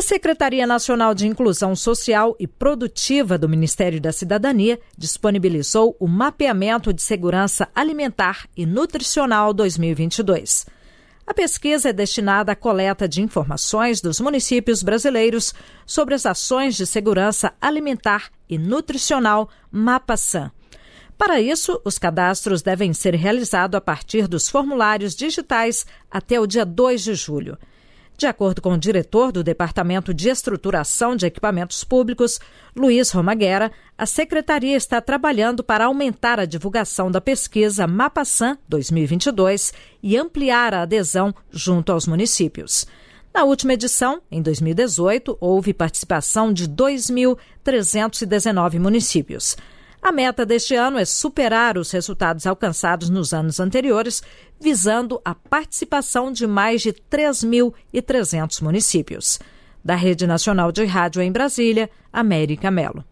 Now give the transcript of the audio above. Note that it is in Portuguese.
A Secretaria Nacional de Inclusão Social e Produtiva do Ministério da Cidadania disponibilizou o Mapeamento de Segurança Alimentar e Nutricional 2022. A pesquisa é destinada à coleta de informações dos municípios brasileiros sobre as ações de segurança alimentar e nutricional MapaSan. Para isso, os cadastros devem ser realizados a partir dos formulários digitais até o dia 2 de julho. De acordo com o diretor do Departamento de Estruturação de Equipamentos Públicos, Luiz Romaguera, a secretaria está trabalhando para aumentar a divulgação da pesquisa MapaSan 2022 e ampliar a adesão junto aos municípios. Na última edição, em 2018, houve participação de 2.319 municípios. A meta deste ano é superar os resultados alcançados nos anos anteriores, visando a participação de mais de 3.300 municípios. Da Rede Nacional de Rádio em Brasília, América Melo.